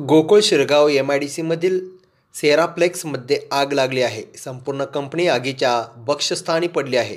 Gokul Shirgaon M I D सीमधील सेराप्लेक्समध्ये आग लागली आहे संपूर्ण कंपनी आगीच्या बक्षस्थानी पडली आहे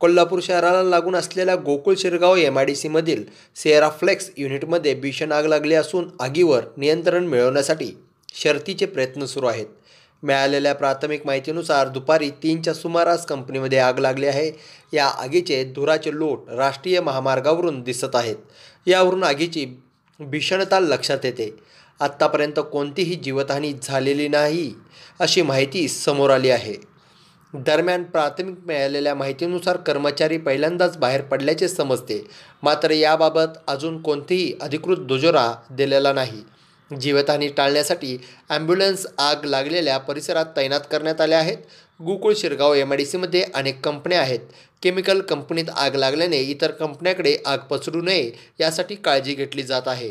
कोल्हापूर शहराला लागून असलेल्या Gokul Shirgaon M I D सीमधील सेराफ्लेक्स युनिटमध्ये भीषण आग लागली असून आगीवर नियंत्रण मिळवण्यासाठी शर्तीचे प्रयत्न सुरू आहेत मिळालेल्या प्राथमिक माहितीनुसार दुपारी तीनच्या सुमारास कंपनीमध्ये आग लागली आहे या आगीचे धुराचे लोट राष्ट्रीय महामार्गावरून दिसत आहेत यावरून आगीची भीषणता लक्षात येते आत्तापर्यंत कोणतीही जीवितहानी झालेली नाही अशी माहिती समोर आली आहे दरम्यान प्राथमिक मिळालेल्या माहितीनुसार कर्मचारी पहिल्यांदाच बाहेर पडल्याचे समजते मात्र याबाबत अजून कोणतीही अधिकृत दुजोरा दिलेला नाही जीवितहानी टाळण्यासाठी ॲम्ब्युलन्स आग लागलेल्या परिसरात तैनात करण्यात आल्या आहेत Gokul Shirgaon M I D सीमध्ये अनेक कंपन्या आहेत केमिकल कंपनीत आग लागल्याने इतर कंपन्याकडे आग पसरू नये यासाठी काळजी घेतली जात आहे